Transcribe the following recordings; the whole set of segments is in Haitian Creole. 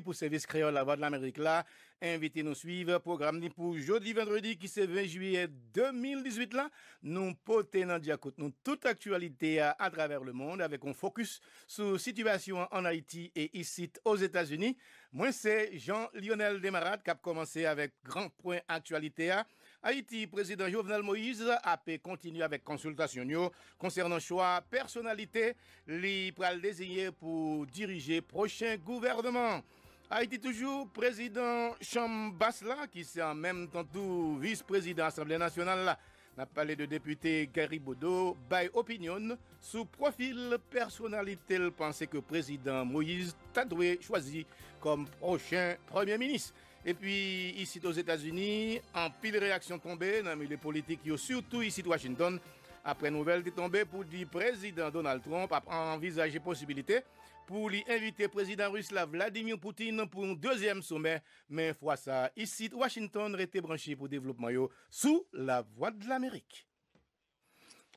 pour service créole la voix de l'Amérique là. Invitez nous suivre programme pour jeudi vendredi qui c'est 20 juillet 2018 là. Nous portons dans nous toute actualité euh, à, travers le monde avec un focus sur situation en Haïti et ici aux États-Unis. Moi c'est Jean-Lionel Demarade qui a commencé avec grand point actualité à euh. Haïti. Président Jovenel Moïse a continué avec consultation yo, concernant choix personnalité libre pral désigner pour diriger prochain gouvernement. Haïti toujours président Chambasla, qui c'est en même temps tout vice-président l'Assemblée nationale là. On a parlé de député Gary Bodo, by opinion, sous profil personnalité, il pensait que président Moïse Tadoué choisi comme prochain premier ministre. Et puis, ici aux États-Unis, en pile réaction tombée dans les politiques, surtout ici de Washington, après nouvelle de tombée pour dire président Donald Trump a envisagé possibilité pou li invite prezident rus la Vladimir Poutine pou yon deuxième sommet. Men fwa sa, isit Washington rete branchi pou devlopman yo sou la voit de l'Amerik.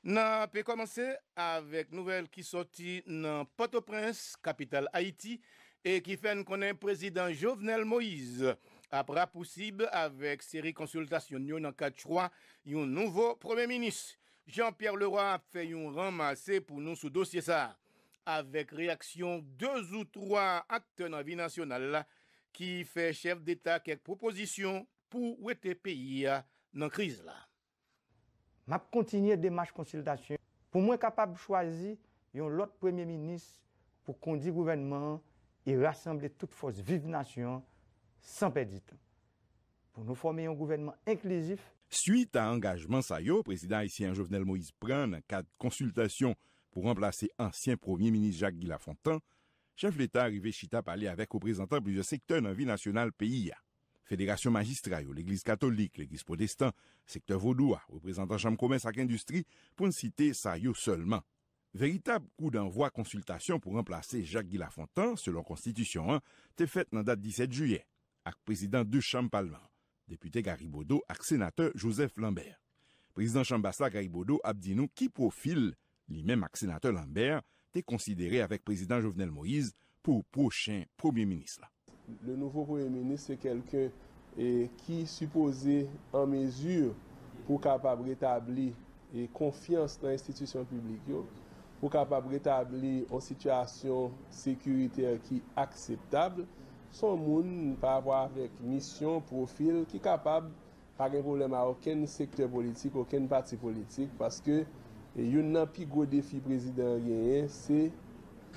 Nan pe komanse avek nouvel ki soti nan Port-au-Prince, kapital Haiti, e ki fen konen prezident Jovenel Moïse. Apra pousib avek seri konsultasyon yon an 4-3, yon nouvo premier-ministre. Jean-Pierre Leroy fe yon ramase pou nou sou dosye sa. avèk reaksyon 2 ou 3 akte nan vi nasyonal la ki fè chèv d'Etat kèk proposisyon pou wè te peyi nan kriz la. M'ap kontinye demache konsiltasyon. Pou mwen kapab chwazi yon lot premye minis pou kondi gouvenman e rassemble tout fòs vive nasyon san pedit. Pou nou fòmè yon gouvenman inklezif. Suite a angajman sayo, prezidant Isien Jovenel Moïse pran nan kat konsultasyon pou remplase ansyen premier-ministre Jacques Guilafontan, chef l'Etat arrivé Chita-Palais avek ou prezentant plusieurs secteurs nan vi national PIA. Fédération magistrale ou l'Eglise catholique, l'Eglise protestant, secteur vaudoua, ou prezentant chambre commune sacre industrie, pou n'citer sa yo seulement. Véritable coup d'envoi konsultation pou remplase Jacques Guilafontan, selon Konstitution 1, te fète nan date 17 juyè, ak prezident de chambre palman, deputé Garibodo, ak sénateur Joseph Lambert. Prezident chambre basla Garibodo ap di nou ki profil Li men Maxenateur Lambert te konsidere avek prezident Jovenel Moïse pou prochen premier ministre la. Le nouveau premier ministre se kelken ki suppose en mezur pou kapabre etabli konfians nan institusyon publik yo, pou kapabre etabli an sityasyon sekuriter ki akseptable son moun pa avwa avek misyon, profil ki kapab pa gen problem a oken sektor politik, oken pati politik, paske Il y a un plus gros défi c'est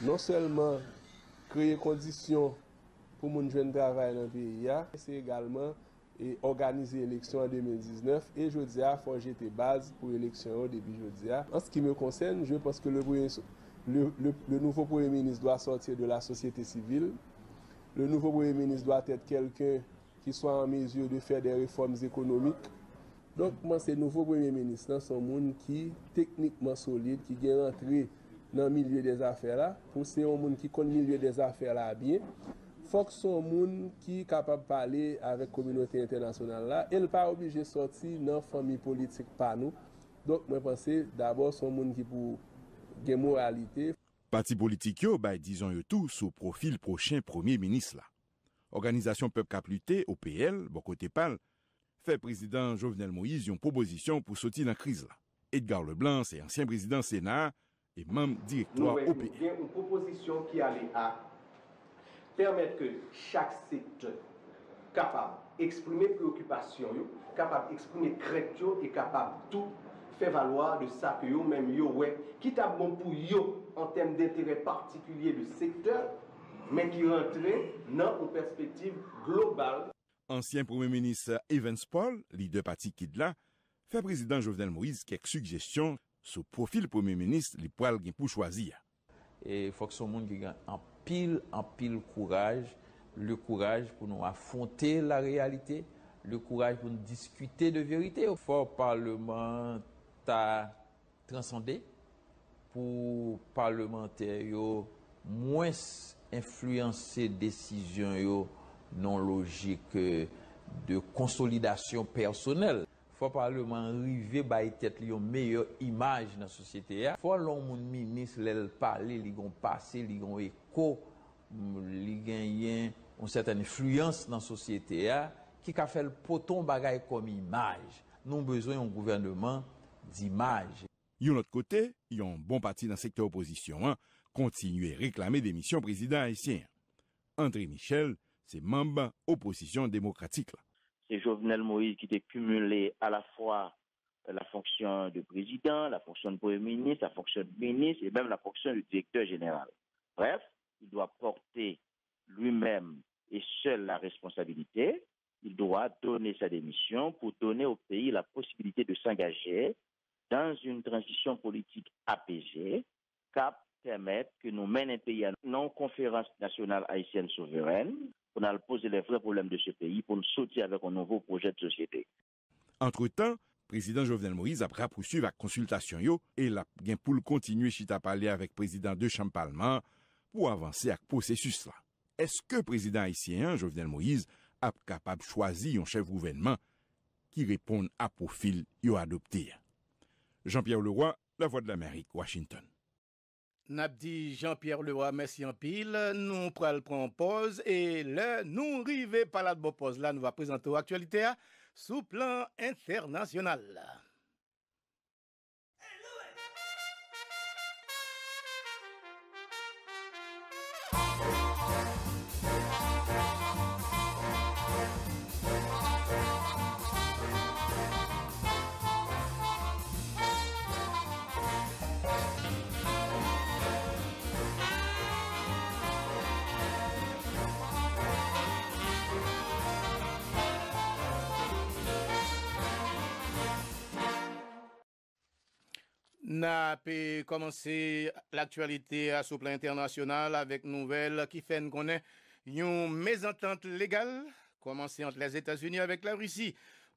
non seulement créer conditions pour mon jeune travailler dans le pays, mais c'est également organiser l'élection en 2019 et, je a à forger pour pour pour l'élection début jodi a. En ce qui me concerne, je pense que le, nouveau premier ministre doit sortir de la société civile. le nouveau premier ministre doit être quelqu'un qui soit en mesure de faire des réformes économiques. Donk mwen se nouvo premye menis nan son moun ki teknikman solide, ki gen rentre nan milye de zafè la, pou se yon moun ki kon milye de zafè la biye. Fok son moun ki kapap pale avèk kominote internasyonal la, el pa obije sorti nan fami politik pa nou. Donk mwen pense, d'abor son moun ki pou gen moralite. Pati politik yo bay dijon yo tou sou profil prochen premye menis la. Organizasyon Pebka Plute, OPL, Boko Tepal, fait président Jovenel Moïse une proposition pour sortir de la crise. Edgar Leblanc, c'est ancien président Sénat et même directoire OP. Il une proposition qui allait à permettre que chaque secteur capable d'exprimer préoccupation, capable d'exprimer crainte et capable de tout faire valoir de ça que même yo ouais, qui à bon pour en termes d'intérêt particulier du secteur, mais qui rentrait dans une perspective globale Ansyen premier ministre Evans Paul, li de pati kidla, fe prezident Jovenel Moïse kek sugestyon sou profil premier ministre li poal gen pou chwazir. E fok son moun gigan an pil an pil kouraj, le kouraj pou nou afonte la realite, le kouraj pou nou diskute de verite. Fok parlementar transande, pou parlementer yo mwes influense desisyon yo nan logik de konsolidasyon personel. Fwa pale mwen rive bayet et li yon meyo imaj nan sosyete a. Fwa lon moun minis lèl pale, li yon pase, li yon eko, li genyen yon sètene fluyans nan sosyete a, ki ka fel poton bagay kom imaj. Non bezoy yon gouvernement zi imaj. Yon not kote, yon bon pati nan sektor oposisyon an, kontinuye reklamè demisyon prezidant a esyen. André Michel, c'est membres opposition démocratique. C'est Jovenel Moïse qui a cumulé à la fois euh, la fonction de président, la fonction de premier ministre, la fonction de ministre et même la fonction de directeur général. Bref, il doit porter lui-même et seul la responsabilité. Il doit donner sa démission pour donner au pays la possibilité de s'engager dans une transition politique apaisée, cap permettre que nous menions un pays à non conférence nationale haïtienne souveraine, pou nan al pose le vre problem de se peyi pou nou soti avek an nouvo proje de sosyete. Entre tan, Prezident Jovenel Moïse ap rapoussive ak konsultasyon yo e la gen pou l kontinuye chita paley avek Prezident de Champalman pou avanse ak posesus la. Eske Prezident Aisyen Jovenel Moïse ap kapab chwazi yon chev rouvenman ki repon ap oufil yo adopti? Jean-Pierre Leroy, La Voix de l'Amerik, Washington. Nabdi Jean-Pierre Leroy, merci en pile. Nous prenons pause et le nous rivé la bo pause là nous va présenter l'actualité hein, sous plan international. Na pe komanse l'aktualite a sou plan internasyonal avek nouvel ki fen konen yon mezantante legal komanse antre les Etats-Unis avek la Rusi.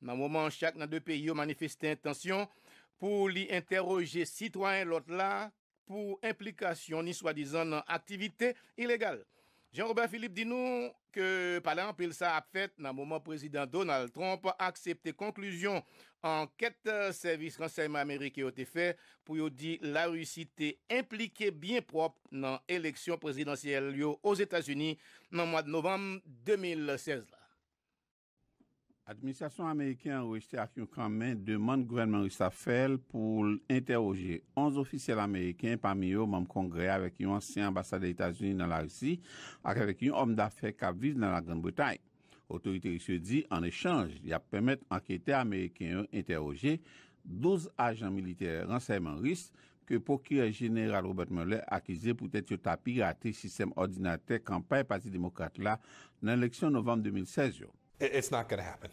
Na mouman chak nan de pe yo manifesten tansyon pou li interroje sitwany lot la pou implikasyon ni swadizan nan aktivite ilegal. Jean-Robert Philippe, di nou ke palè anpil sa ap fèt nan mouman prezident Donald Trump aksepte konklyzyon an ket euh, servis konseyman Amerike yo te fè pou yo di la riusite implike byen prop nan eleksyon prezidentsel yo os Etats-Unis nan mouman novem 2016. Administrasyon Ameriken wèjte ak yon kranmen deman gouvernement Ristafel pou l'interoje 11 ofisyele Ameriken pa miyo mom kongre avèk yon ansyen ambassade Etats-Unis nan la Rissi ak ak yon om da fèk aviz nan la Gran Bretagne. Autorite rissou di, an echange, li ap pèmèt ankyete Ameriken yon interoje 12 ajan militer renseyman rist ke pou ki rejenera Robert Mueller akize pou tèt yon tapirate sistem ordinate kampan pati demokrate la nan lèksyon novem 2016 yon. It's not going to happen.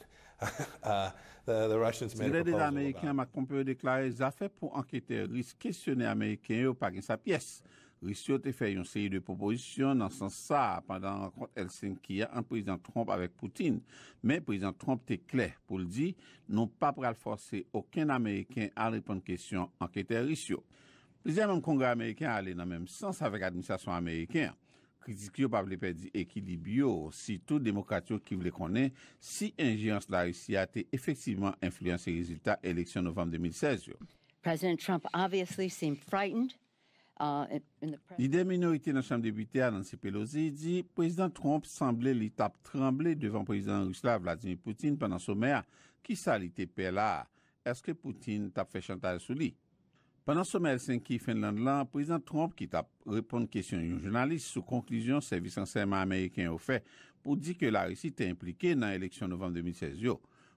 Uh, the Russians made a proposal about it. S'il y a des Américains, Macron peut déclarer, il a fait pour enquêter, questionner Américains au parc et sa pièce. Rissoté fait yon série de propositions dans son sas pendant l'encontre El Senkia en président Trump avec Poutine. Mais président Trump t'est clair pour le dire, non pas pour al forcer aucun Américain à répondre question enquêteur Rissot. Plus il y a un congrès Américain à aller dans le même sens avec l'administration Américaine, Kritikyo pa ble pe di ekilibyo si tout demokrato ki vle konen si enjeans la russi a te efektiveman enfluensi rezultat eleksyon novem 2016 yo. Li de minorite nan chanm debite a Nancy Pelosi di, Prezident Trump sanble li tap tremble devan Prezident Rusla Vladimir Poutine panan sou mè a ki sa li tepe la. Eske Poutine tap fe chantare sou li? Pendan sommel senki fen land lan, prezident Trump kit ap repon kèsyon yon jounalist sou konklyzyon servis ansèman amèyken ou fè pou di ke la resi te implike nan eleksyon novem 2016 yo.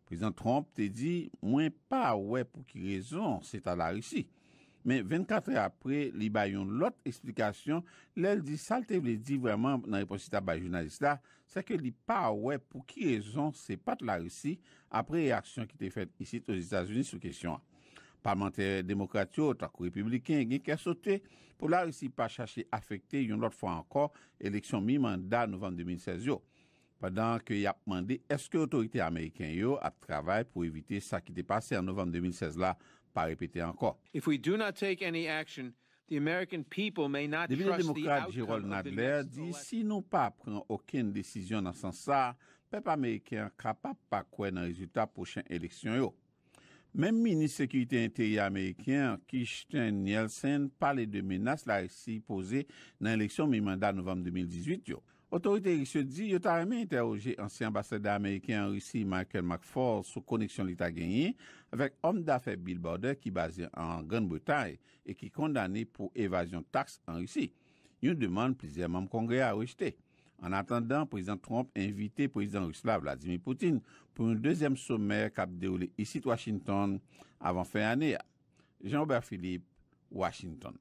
Prezident Trump te di, mwen pa wè pou ki rezon, se ta la resi. Men 24è apre, li bayon lot eksplikasyon, lèl di salte vle di vwèman nan reposita bay jounalist la, se ke li pa wè pou ki rezon se pat la resi apre reaksyon ki te fèd isi toz Etats-Unis sou kèsyon an. Parlementary Democrat yo, tako Republikan gen kesote pou la resipe pa chache afekte yon lot fwa anko eleksyon mi manda novem 2016 yo. Padan ke yap mande eske otorite Ameriken yo ap travay pou evite sa ki te pase an novem 2016 la pa repete anko. If we do not take any action, the American people may not trust the outcome of the election. Si nou pa pren okyen desisyon nan san sa, pep Ameriken kapap pa kwen an rezultat pochen eleksyon yo. Mèm Ministre Sécurité Intérie Américaine, Christian Nielsen, pale de menas la récit posé nan lèksyon mi mandat novem 2018 yo. Autorité récit se di, yo ta remè interroge ancien ambassadeur Américain en récit, Michael McFaul, sou koneksyon l'État gènyen, avèk om d'affèk Bill Bauder ki bazè an gran botay e ki kondanè pou evasyon tax en récit. Yo deman plizè mèm kongre a rejtè. An atandan, Prezident Trump invite Prezident Ruslav Vladimir Poutine pou nou dezem somer kap deroule Isid Washington avan fey aneya. Jean-Ober Philippe, Washington.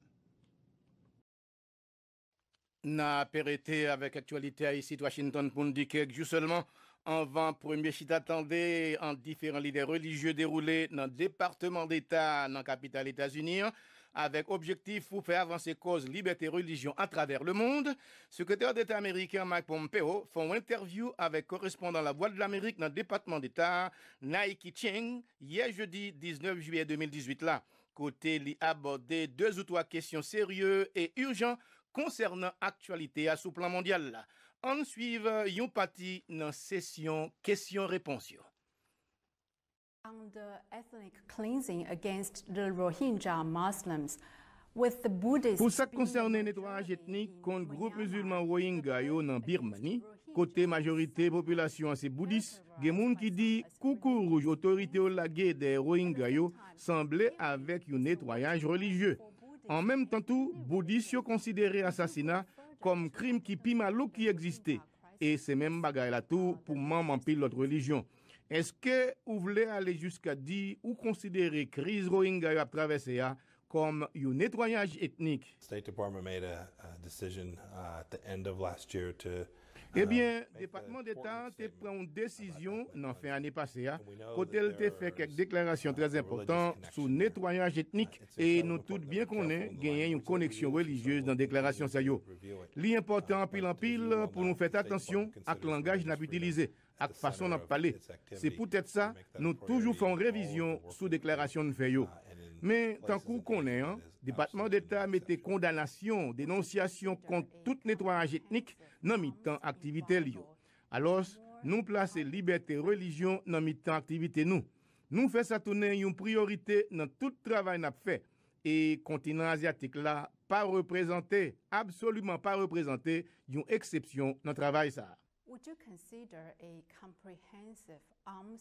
Na perete avak aktualite a Isid Washington poun di kek jou seulement anvan premye chit atande an diferan lider religye deroule nan Departement d'Etat nan Kapital Etats-Unis an. avec objectif pour faire avancer cause liberté religion à travers le monde. Secrétaire d'État américain Mike Pompeo fait une interview avec correspondant de la Voix de l'Amérique dans le département d'État, Nike Cheng, hier jeudi 19 juillet 2018 là. Côté li aborder deux ou trois questions sérieuses et urgentes concernant l'actualité à sous plan mondial là. On suit euh, une parti dans session questions-réponses. Pou sa koncerne netwaj etnik kon groupe musulman rohingya yo nan Birmani, kote majorite populasyon ase boudis, gemoun ki di koukou rouge otorite ou lage de rohingya yo sanble avek yon netwajaj religye. An menm tentou, boudis yo konsidere asasina kon krim ki pi malou ki egziste e se menm bagay la tou pou manman pi lot religyon. Est-ce que vous voulez aller jusqu'à dire ou considérer crise Rohingya à traverser comme un nettoyage ethnique? eh bien, le département d'État a pris une décision en fin année passée, côté il hein, fait quelques déclarations uh, très importantes sur nettoyage ethnique uh, et nous tous bien connaissons gagné une connexion religieuse dans la déclaration Sayo. L'important uh, pile en pile pour nous faire attention à langage n'a utilisé ak fason ap pale. Se pou tèt sa, nou toujou foun revizyon sou deklarasyon nou fe yo. Men, tan kou konen, Depatman d'Etat mette kondanasyon, denonsyasyon kont tout netwaj etnik nan mitan aktivite li yo. Alos, nou plase liberté religion nan mitan aktivite nou. Nou fè satounen yon priorite nan tout travay nap fe. E kontinan asiatik la, pa reprezentè, absolutman pa reprezentè, yon eksepsyon nan travay sa a. Would you consider a comprehensive arms